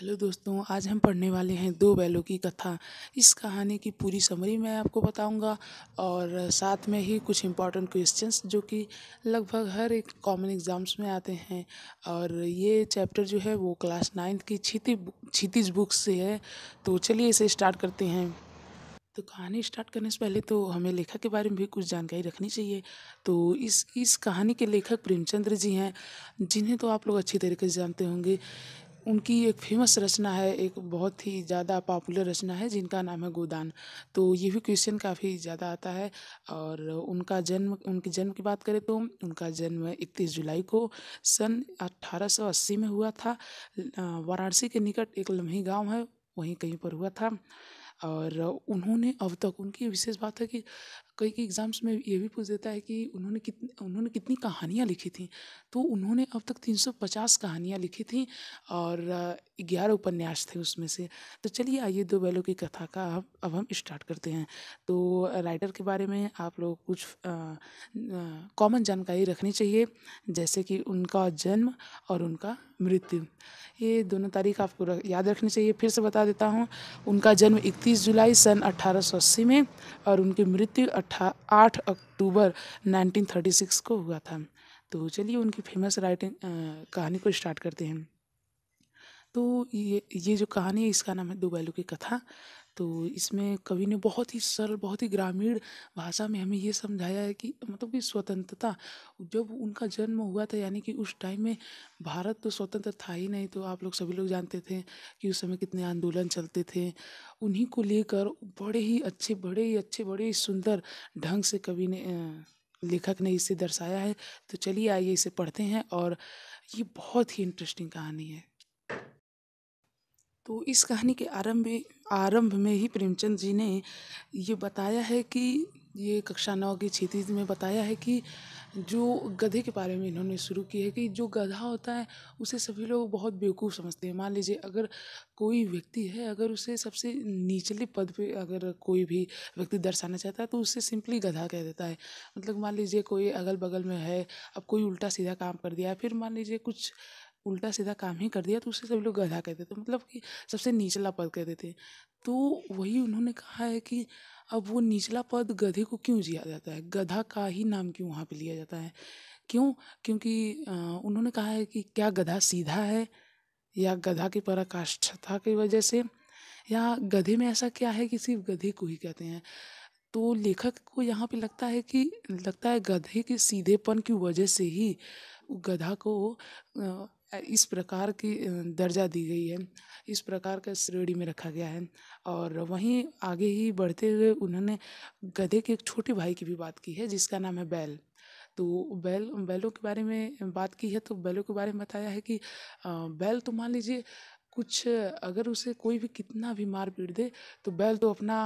hello दोस्तों आज हम पढ़ने वाले हैं दो बैलों की कथा इस कहानी की पूरी समरी मैं आपको बताऊंगा और साथ में ही कुछ इम्पॉर्टेंट क्वेश्चंस जो कि लगभग हर एक कॉमन एग्ज़ाम्स में आते हैं और ये चैप्टर जो है वो क्लास नाइन्थ की छीति छीतीज बुक से है तो चलिए इसे स्टार्ट करते हैं तो कहानी स्टार्ट करने से पहले तो हमें लेखक के बारे में भी कुछ जानकारी रखनी चाहिए तो इस इस कहानी के लेखक प्रेमचंद्र जी हैं जिन्हें तो आप लोग अच्छी तरीके से जानते होंगे उनकी एक फेमस रचना है एक बहुत ही ज़्यादा पॉपुलर रचना है जिनका नाम है गोदान तो ये भी क्वेश्चन काफ़ी ज़्यादा आता है और उनका जन्म उनके जन्म की बात करें तो उनका जन्म इकतीस जुलाई को सन अट्ठारह सौ अस्सी में हुआ था वाराणसी के निकट एक लम्ही गांव है वहीं कहीं पर हुआ था और उन्होंने अब तक उनकी विशेष बात है कि कई कई एग्ज़ाम्स में ये भी पूछ देता है कि उन्होंने कितनी उन्होंने कितनी कहानियाँ लिखी थी तो उन्होंने अब तक तीन सौ पचास कहानियाँ लिखी थी और ग्यारह उपन्यास थे उसमें से तो चलिए आइए दो बैलों की कथा का अब अब हम स्टार्ट करते हैं तो राइटर के बारे में आप लोग कुछ कॉमन जानकारी रखनी चाहिए जैसे कि उनका जन्म और उनका मृत्यु ये दोनों तारीख आपको रख, याद रखनी चाहिए फिर से बता देता हूँ उनका जन्म 31 जुलाई सन 1880 में और उनकी मृत्यु आठ अक्टूबर 1936 को हुआ था तो चलिए उनकी फेमस राइटिंग कहानी को स्टार्ट करते हैं तो ये ये जो कहानी है इसका नाम है दो की कथा तो इसमें कवि ने बहुत ही सरल बहुत ही ग्रामीण भाषा में हमें ये समझाया है कि मतलब कि स्वतंत्रता जब उनका जन्म हुआ था यानी कि उस टाइम में भारत तो स्वतंत्र था ही नहीं तो आप लोग सभी लोग जानते थे कि उस समय कितने आंदोलन चलते थे उन्हीं को लेकर बड़े ही अच्छे बड़े ही अच्छे बड़े ही सुंदर ढंग से कवि ने लेखक ने इसे दर्शाया है तो चलिए आइए इसे पढ़ते हैं और ये बहुत ही इंटरेस्टिंग कहानी है तो इस कहानी के आरंभ में आरंभ में ही प्रेमचंद जी ने ये बताया है कि ये कक्षा नौ की क्षितिज में बताया है कि जो गधे के बारे में इन्होंने शुरू की है कि जो गधा होता है उसे सभी लोग बहुत बेवकूफ़ समझते हैं मान लीजिए अगर कोई व्यक्ति है अगर उसे सबसे निचले पद पे अगर कोई भी व्यक्ति दर्शाना चाहता है तो उसे सिंपली गधा कह देता है मतलब मान लीजिए कोई अगल बगल में है अब कोई उल्टा सीधा काम कर दिया फिर मान लीजिए कुछ उल्टा सीधा काम ही कर दिया तो उसे सभी लोग गधा कहते थे मतलब कि सबसे निचला पद कहते थे तो वही उन्होंने कहा है कि अब वो निचला पद गधे को क्यों जिया जाता है गधा का ही नाम क्यों वहाँ पे लिया जाता है क्यों क्योंकि उन्होंने कहा है कि क्या गधा सीधा है या गधा की पराकाष्ठता की वजह से या गधे में ऐसा क्या है कि सिर्फ गधे को ही कहते हैं तो लेखक को यहाँ पे लगता है कि लगता है गधे के सीधेपन की वजह से ही गधा को इस प्रकार की दर्जा दी गई है इस प्रकार का श्रेणी में रखा गया है और वहीं आगे ही बढ़ते हुए उन्होंने गधे के एक छोटे भाई की भी बात की है जिसका नाम है बैल तो बैल बैलों के बारे में बात की है तो बैलों के बारे में बताया है कि बैल तो मान लीजिए कुछ अगर उसे कोई भी कितना भी मार पीट दे तो बैल तो अपना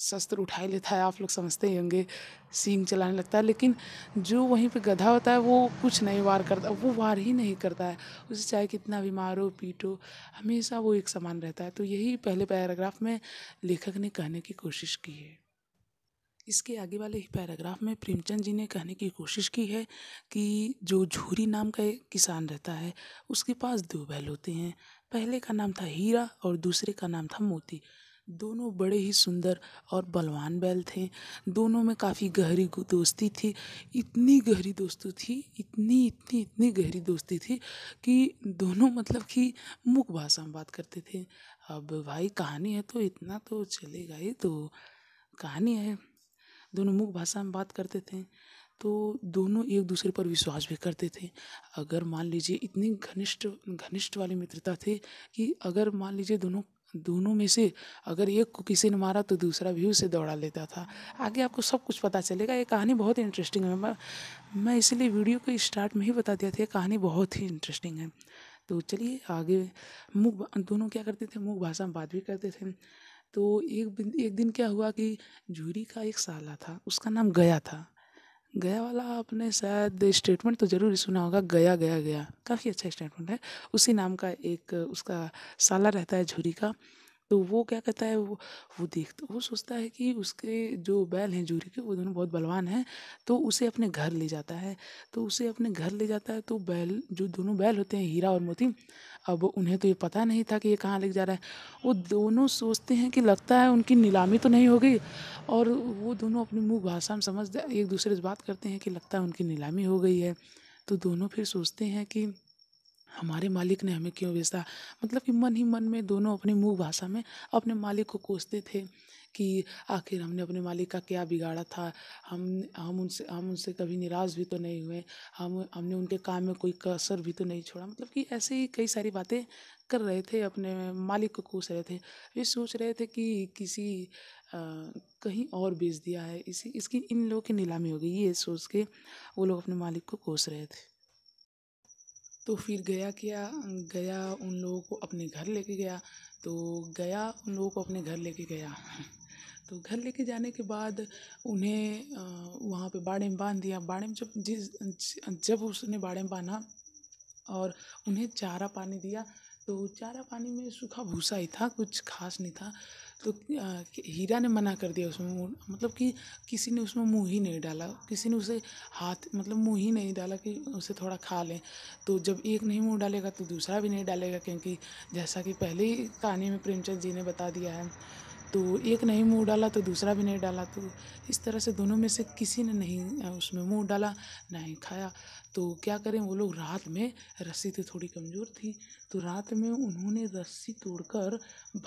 शस्त्र उठा लेता है आप लोग समझते ही होंगे सींग चलाने लगता है लेकिन जो वहीं पे गधा होता है वो कुछ नहीं वार करता वो वार ही नहीं करता है उसे चाहे कितना बीमार हो पीटो हमेशा वो एक समान रहता है तो यही पहले पैराग्राफ में लेखक ने कहने की कोशिश की है इसके आगे वाले ही पैराग्राफ में प्रेमचंद जी ने कहने की कोशिश की है कि जो झूरी नाम का एक किसान रहता है उसके पास दो बैल होते हैं पहले का नाम था हीरा और दूसरे का नाम था मोती दोनों बड़े ही सुंदर और बलवान बैल थे दोनों में काफ़ी गहरी दोस्ती थी इतनी गहरी दोस्ती थी इतनी इतनी इतनी गहरी दोस्ती थी कि दोनों मतलब कि मुख भाषा में बात करते थे अब भाई कहानी है तो इतना तो चलेगा ही तो कहानी है दोनों मुख भाषा में बात करते थे तो दोनों एक दूसरे पर विश्वास भी करते थे अगर मान लीजिए इतनी घनिष्ठ घनिष्ठ वाली मित्रता थी कि अगर मान लीजिए दोनों दोनों में से अगर एक को किसी ने मारा तो दूसरा भी उसे दौड़ा लेता था आगे आपको सब कुछ पता चलेगा ये कहानी बहुत इंटरेस्टिंग है मैं मैं इसीलिए वीडियो को स्टार्ट में ही बता दिया था ये कहानी बहुत ही इंटरेस्टिंग है तो चलिए आगे मुख दोनों क्या करते थे मुख भाषा में बात भी करते थे तो एक एक दिन क्या हुआ कि झूरी का एक साला था उसका नाम गया था गया वाला आपने शायद स्टेटमेंट तो ज़रूर सुना होगा गया गया गया काफ़ी अच्छा स्टेटमेंट है उसी नाम का एक उसका साला रहता है झूरी का तो वो क्या करता है वो वो देखता वो सोचता है कि उसके जो बैल हैं जूरी के वो दोनों बहुत बलवान हैं तो उसे अपने घर ले जाता है तो उसे अपने घर ले जाता है तो बैल जो दोनों बैल होते हैं हीरा और मोती अब उन्हें तो ये पता नहीं था कि ये कहाँ ले जा रहा है वो दोनों सोचते हैं कि लगता है उनकी नीलामी तो नहीं होगी और वो दोनों अपनी मुँह भाषा में समझ एक दूसरे से बात करते हैं कि लगता है उनकी नीलामी हो गई है तो दोनों फिर सोचते हैं कि हमारे मालिक ने हमें क्यों भेजा मतलब कि मन ही मन में दोनों अपनी मुँह भाषा में अपने मालिक को कोसते थे कि आखिर हमने अपने मालिक का क्या बिगाड़ा था हम हम उनसे हम उनसे कभी निराश भी तो नहीं हुए हम हमने उनके काम में कोई कसर भी तो नहीं छोड़ा मतलब कि ऐसे ही कई सारी बातें कर रहे थे अपने मालिक को कोस रहे थे ये सोच रहे थे कि किसी आ, कहीं और बेच दिया है इसी इसकी इन लोगों की नीलामी हो गई ये सोच के वो लोग अपने मालिक को कोस रहे थे तो फिर गया क्या गया उन लोगों को अपने घर लेके गया तो गया उन लोगों को अपने घर लेके गया तो घर लेके जाने के बाद उन्हें वहाँ पे बाड़े में बांध दिया बाड़े में जब जिस जब उसने बाड़े में बांधा और उन्हें चारा पानी दिया तो चारा पानी में सूखा भूसा ही था कुछ खास नहीं था तो हीरा ने मना कर दिया उसमें मतलब कि किसी ने उसमें मुँह ही नहीं डाला किसी ने उसे हाथ मतलब मुँह ही नहीं डाला कि उसे थोड़ा खा लें तो जब एक नहीं मुँह डालेगा तो दूसरा भी नहीं डालेगा क्योंकि जैसा कि पहले ही कहानी में प्रेमचंद जी ने बता दिया है तो एक नहीं मुँह डाला तो दूसरा भी नहीं डाला तो इस तरह से दोनों में से किसी ने नहीं उसमें मुँह डाला ना ही खाया तो क्या करें वो लोग रात में रस्सी तो थोड़ी कमज़ोर थी तो रात में उन्होंने रस्सी तोड़कर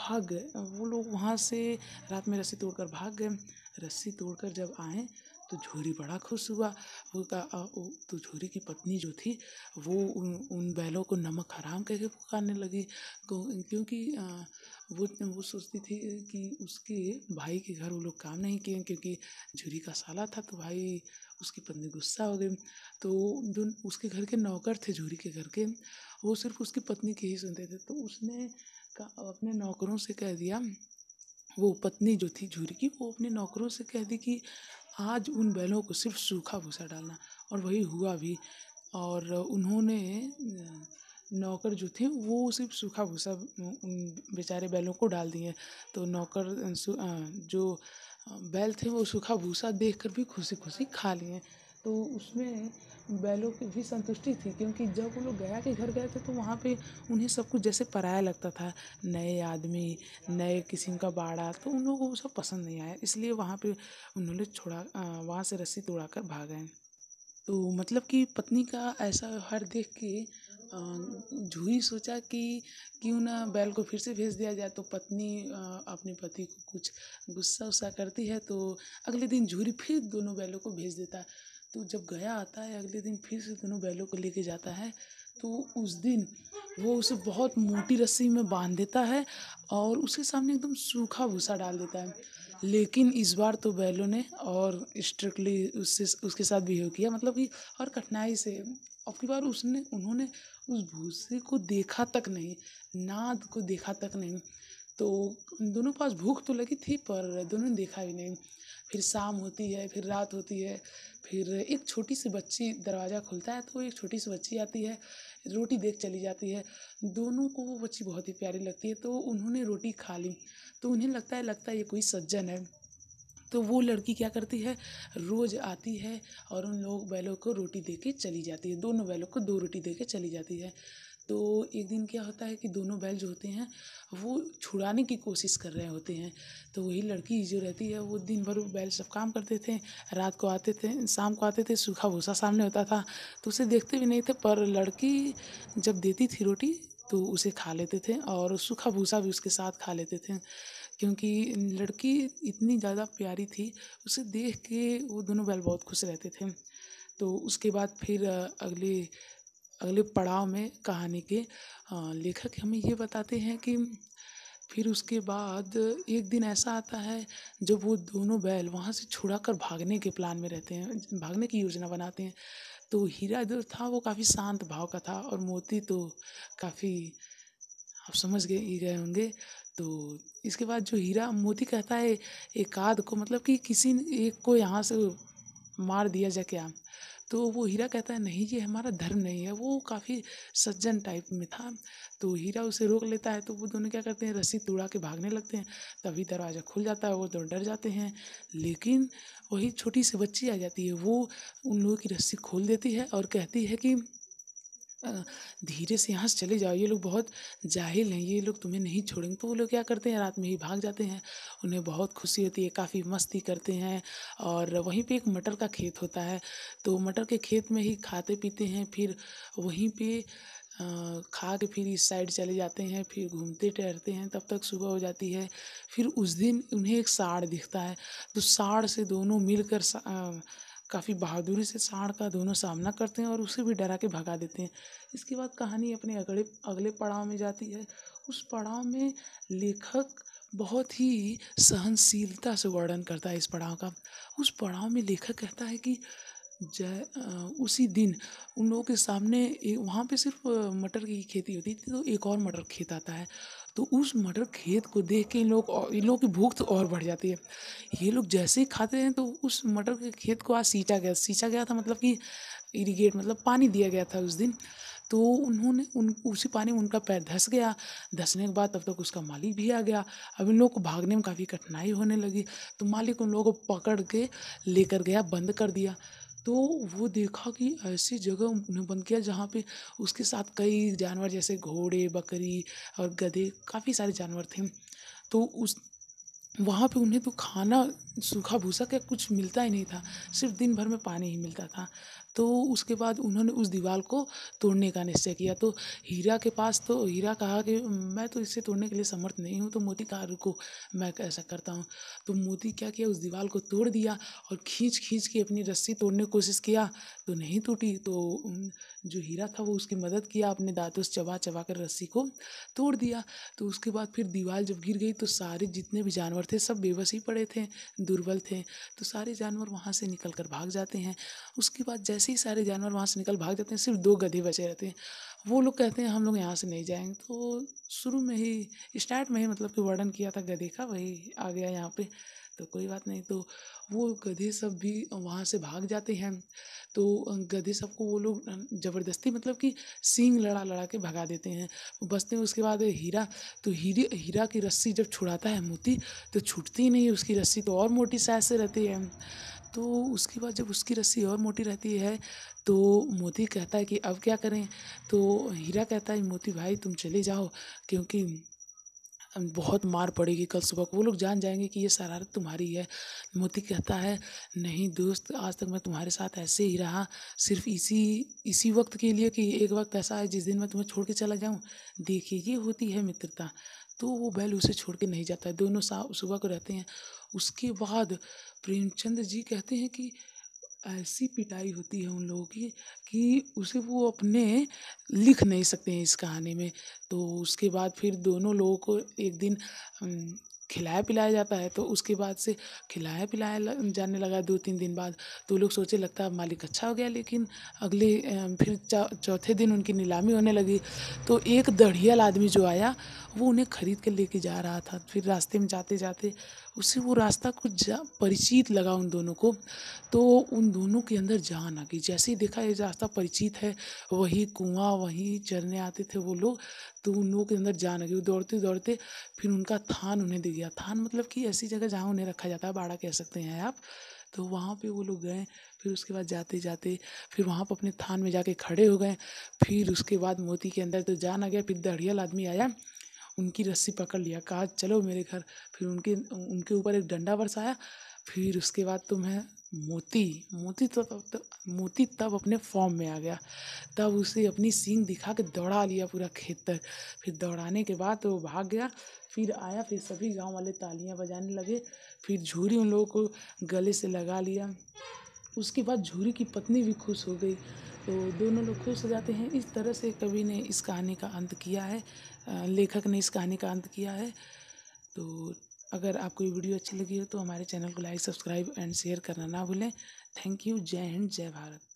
भाग गए वो लोग वहाँ से रात में रस्सी तोड़कर भाग गए रस्सी तोड़कर जब आए तो झूरी बड़ा खुश हुआ वो का तो झूरी की पत्नी जो थी वो उन उन बैलों को नमक हराम करके पुकारने लगी तो क्योंकि वो वो सोचती थी कि उसके भाई के घर वो लोग काम नहीं किए क्योंकि झूरी का साला था तो भाई उसकी पत्नी गुस्सा हो गई तो जो उसके घर के नौकर थे झूरी के घर के वो सिर्फ उसकी पत्नी की ही सुनते थे तो उसने अपने नौकरों से कह दिया वो पत्नी जो थी झूरी की वो अपने नौकरों से कह दी कि आज उन बैलों को सिर्फ सूखा भूसा डालना और वही हुआ भी और उन्होंने नौकर जो थे वो सिर्फ सूखा भूसा उन बेचारे बैलों को डाल दिए तो नौकर जो बैल थे वो सूखा भूसा देखकर भी खुशी खुशी खा लिए तो उसमें बैलों की भी संतुष्टि थी क्योंकि जब वो लोग गया के घर गए थे तो वहाँ पे उन्हें सब कुछ जैसे पराया लगता था नए आदमी नए किस्म का बाड़ा तो उन लोगों को वो सब पसंद नहीं आया इसलिए वहाँ पे उन्होंने छोड़ा वहाँ से रस्सी तोड़ा कर भाग गए तो मतलब कि पत्नी का ऐसा व्यवहार देख के जूही सोचा कि क्यों ना बैल को फिर से भेज दिया जाए तो पत्नी अपने पति को कुछ गुस्सा उस्सा करती है तो अगले दिन झूरी फिर दोनों बैलों को भेज देता तो जब गया आता है अगले दिन फिर से दोनों बैलों को लेके जाता है तो उस दिन वो उसे बहुत मोटी रस्सी में बांध देता है और उसके सामने एकदम सूखा भूसा डाल देता है लेकिन इस बार तो बैलों ने और स्ट्रिक्टली उससे उसके साथ बिहेव किया मतलब कि और कठिनाई से अब की बार उसने उन्होंने उस भूसे को देखा तक नहीं नाद को देखा तक नहीं तो दोनों पास भूख तो लगी थी पर दोनों ने देखा ही नहीं फिर शाम होती है फिर रात होती है फिर एक छोटी सी बच्ची दरवाज़ा खुलता है तो एक छोटी सी बच्ची आती है रोटी देख चली जाती है दोनों को वो बच्ची बहुत ही प्यारी लगती है तो उन्होंने रोटी खा ली तो उन्हें लगता है लगता है ये कोई सज्जन है तो वो लड़की क्या करती है रोज़ आती है और उन लोग बैलों को रोटी दे के चली जाती है दोनों बैलों को दो रोटी दे के चली जाती है तो एक दिन क्या होता है कि दोनों बैल जो होते हैं वो छुड़ाने की कोशिश कर रहे होते हैं तो वही लड़की जो रहती है वो दिन भर बैल सब काम करते थे रात को आते थे शाम को आते थे सूखा भूसा सामने होता था तो उसे देखते भी नहीं थे पर लड़की जब देती थी रोटी तो उसे खा लेते थे और सूखा भूसा भी उसके साथ खा लेते थे क्योंकि लड़की इतनी ज़्यादा प्यारी थी उसे देख के वो दोनों बैल बहुत खुश रहते थे तो उसके बाद फिर अगले अगले पड़ाव में कहानी के लेखक हमें ये बताते हैं कि फिर उसके बाद एक दिन ऐसा आता है जब वो दोनों बैल वहाँ से छुड़ा कर भागने के प्लान में रहते हैं भागने की योजना बनाते हैं तो हीरा जो था वो काफ़ी शांत भाव का था और मोती तो काफ़ी आप समझ गए ही गए होंगे तो इसके बाद जो हीरा मोती कहता है एकाध को मतलब कि किसी एक को यहाँ से मार दिया जाए क्या तो वो हीरा कहता है नहीं ये हमारा धर्म नहीं है वो काफ़ी सज्जन टाइप में था तो हीरा उसे रोक लेता है तो वो दोनों क्या करते हैं रस्सी तोड़ा के भागने लगते हैं तभी दरवाज़ा खुल जाता है वो दोनों डर जाते हैं लेकिन वही छोटी सी बच्ची आ जाती है वो उन लोगों की रस्सी खोल देती है और कहती है कि धीरे से यहाँ से चले जाओ ये लोग बहुत जाहिल हैं ये लोग तुम्हें नहीं छोड़ेंगे तो वो लोग क्या करते हैं रात में ही भाग जाते हैं उन्हें बहुत खुशी होती है काफ़ी मस्ती करते हैं और वहीं पे एक मटर का खेत होता है तो मटर के खेत में ही खाते पीते हैं फिर वहीं पे खा के फिर इस साइड चले जाते हैं फिर घूमते टहरते हैं तब तक सुबह हो जाती है फिर उस दिन उन्हें एक साड़ दिखता है तो साड़ से दोनों मिलकर काफ़ी बहादुरी से सांड का दोनों सामना करते हैं और उसे भी डरा के भगा देते हैं इसके बाद कहानी अपने अगले अगले पड़ाव में जाती है उस पड़ाव में लेखक बहुत ही सहनशीलता से वर्णन करता है इस पड़ाव का उस पड़ाव में लेखक कहता है कि जय उसी दिन उन लोगों के सामने वहाँ पे सिर्फ मटर की खेती होती थी तो एक और मटर खेत आता है तो उस मटर खेत को देख के इन लोग इन लोगों की भूख तो और बढ़ जाती है ये लोग जैसे ही खाते हैं तो उस मटर के खेत को आज सींचा गया सींचा गया था मतलब कि इरीगेट मतलब पानी दिया गया था उस दिन तो उन्होंने उन उसी पानी में उनका पैर धस गया धसने के बाद तब तक उसका मालिक भी आ गया अब इन लोगों को भागने में काफ़ी कठिनाई होने लगी तो मालिक उन लोगों को पकड़ के लेकर गया बंद कर दिया तो वो देखा कि ऐसी जगह बंद किया जहाँ पे उसके साथ कई जानवर जैसे घोड़े बकरी और गधे काफ़ी सारे जानवर थे तो उस वहाँ पे उन्हें तो खाना सूखा भूसा क्या कुछ मिलता ही नहीं था सिर्फ दिन भर में पानी ही मिलता था तो उसके बाद उन्होंने उस दीवार को तोड़ने का निश्चय किया तो हीरा के पास तो हीरा कहा कि मैं तो इसे तोड़ने के लिए समर्थ नहीं हूँ तो मोती कहा रुको मैं ऐसा करता हूँ तो मोती क्या किया उस दीवार को तोड़ दिया और खींच खींच के अपनी रस्सी तोड़ने की कोशिश किया तो नहीं टूटी तो जो हीरा था वो उसकी मदद किया अपने दांतों से चबा चबा कर रस्सी को तोड़ दिया तो उसके बाद फिर दीवार जब गिर गई तो सारे जितने भी जानवर थे सब बेबस ही पड़े थे दुर्बल थे तो सारे जानवर वहाँ से निकल कर भाग जाते हैं उसके बाद जैसे ही सारे जानवर वहाँ से निकल भाग जाते हैं सिर्फ दो गधे बचे रहते हैं वो लोग कहते हैं हम लोग यहाँ से नहीं जाएंगे तो शुरू में ही स्टार्ट में ही मतलब कि वर्णन किया था गधे का वही आ गया यहाँ पे तो कोई बात नहीं तो वो गधे सब भी वहाँ से भाग जाते हैं तो गधे सब को वो लोग ज़बरदस्ती मतलब कि सींग लड़ा लड़ा के भगा देते हैं बचते हैं उसके बाद हीरा तो हीरे हीरा की रस्सी जब छुड़ाता है मोती तो छूटती ही नहीं उसकी रस्सी तो और मोटी साइज से रहती है तो उसके बाद जब उसकी रस्सी और मोटी रहती है तो मोती कहता है कि अब क्या करें तो हीरा कहता है मोती भाई तुम चले जाओ क्योंकि बहुत मार पड़ेगी कल सुबह को वो लोग जान जाएंगे कि ये शरारत तुम्हारी है मोती कहता है नहीं दोस्त आज तक मैं तुम्हारे साथ ऐसे ही रहा सिर्फ इसी इसी वक्त के लिए कि एक वक्त ऐसा है जिस दिन मैं तुम्हें छोड़ के चला जाऊँ देखिए ये होती है मित्रता तो वो बैल उसे छोड़ के नहीं जाता है दोनों सुबह को रहते हैं उसके बाद प्रेमचंद जी कहते हैं कि ऐसी पिटाई होती है उन लोगों की कि उसे वो अपने लिख नहीं सकते हैं इस कहानी में तो उसके बाद फिर दोनों लोगों को एक दिन खिलाया पिलाया जाता है तो उसके बाद से खिलाया पिलाया जाने लगा दो तीन दिन बाद तो लोग सोचे लगता है मालिक अच्छा हो गया लेकिन अगले फिर चौथे दिन उनकी नीलामी होने लगी तो एक दढ़ियल आदमी जो आया वो उन्हें खरीद कर लेके जा रहा था फिर रास्ते में जाते जाते उससे वो रास्ता कुछ परिचित लगा उन दोनों को तो उन दोनों के अंदर जान आ गई जैसे ही देखा ये रास्ता परिचित है वही कुआं वहीं चरने आते थे वो लोग तो उन लोगों के अंदर जान आ गई वो दौड़ते दौड़ते फिर उनका थान उन्हें दे गया थान मतलब कि ऐसी जगह जहाँ उन्हें रखा जाता है बाड़ा कह सकते हैं आप तो वहाँ पे वो लोग गए फिर उसके बाद जाते जाते फिर वहाँ पर अपने थान में जाके खड़े हो गए फिर उसके बाद मोती के अंदर तो जान आ गया फिर दड़ियल आदमी आया उनकी रस्सी पकड़ लिया कहा चलो मेरे घर फिर उनके उनके ऊपर एक डंडा बरसाया फिर उसके बाद तुम्हें मोती मोती तो, तो, तो मोती तब अपने फॉर्म में आ गया तब उसे अपनी सींग दिखा के दौड़ा लिया पूरा खेत तक फिर दौड़ाने के बाद वो भाग गया फिर आया फिर सभी गांव वाले तालियां बजाने लगे फिर झूरी उन लोगों को गले से लगा लिया उसके बाद झूरी की पत्नी भी खुश हो गई तो दोनों लोग खुश हो जाते हैं इस तरह से कवि ने इस कहानी का अंत किया है लेखक ने इस कहानी का अंत किया है तो अगर आपको ये वीडियो अच्छी लगी हो तो हमारे चैनल को लाइक सब्सक्राइब एंड शेयर करना ना भूलें थैंक यू जय हिंद जय भारत